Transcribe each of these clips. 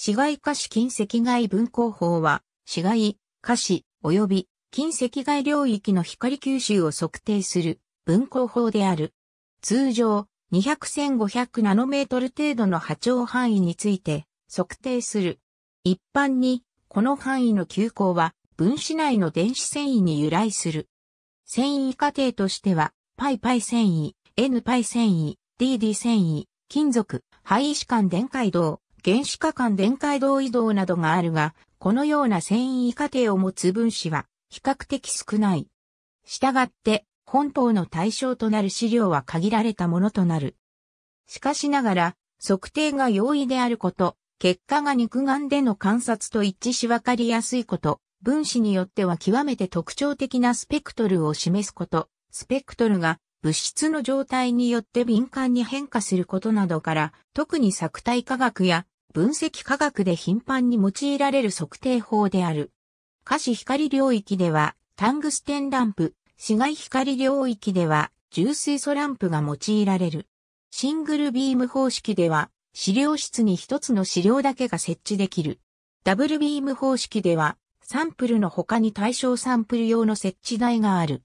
市街化市近赤外分光法は、市街、化市、及び近赤外領域の光吸収を測定する分光法である。通常、200-1500ナノメートル程度の波長範囲について測定する。一般に、この範囲の急行は、分子内の電子繊維に由来する。繊維過程としては、パイパイ繊維、N パイ繊維、DD 繊維、金属、灰石間電解銅、原子化間電解動移動などがあるが、このような繊維過程を持つ分子は比較的少ない。したがって、本法の対象となる資料は限られたものとなる。しかしながら、測定が容易であること、結果が肉眼での観察と一致し分かりやすいこと、分子によっては極めて特徴的なスペクトルを示すこと、スペクトルが物質の状態によって敏感に変化することなどから、特に作体科学や分析科学で頻繁に用いられる測定法である。可視光領域では、タングステンランプ、紫外光領域では、重水素ランプが用いられる。シングルビーム方式では、資料室に一つの資料だけが設置できる。ダブルビーム方式では、サンプルの他に対象サンプル用の設置台がある。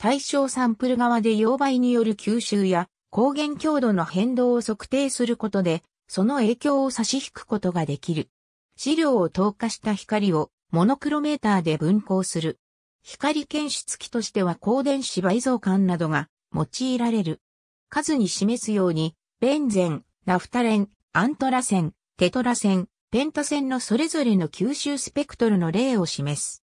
対象サンプル側で溶媒による吸収や抗原強度の変動を測定することで、その影響を差し引くことができる。資料を透過した光をモノクロメーターで分光する。光検出器としては光電子倍増管などが用いられる。数に示すように、ベンゼン、ナフタレン、アントラセン、テトラセン、ペンタセンのそれぞれの吸収スペクトルの例を示す。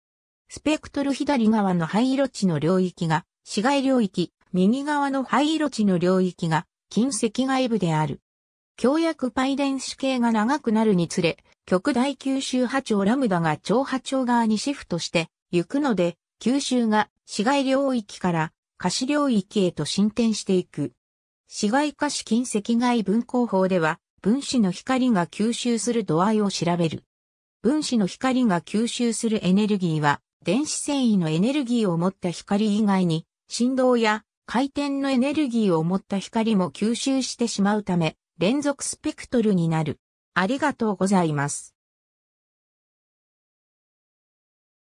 スペクトル左側の灰色地の領域が市外領域、右側の灰色地の領域が近赤外部である。強薬パイ電子系が長くなるにつれ、極大九州波長ラムダが超波長側にシフトして行くので、九州が市外領域から可視領域へと進展していく。市外可視近赤外分光法では、分子の光が吸収する度合いを調べる。分子の光が吸収するエネルギーは、電子繊維のエネルギーを持った光以外に、振動や回転のエネルギーを持った光も吸収してしまうため、連続スペクトルになる。ありがとうございます。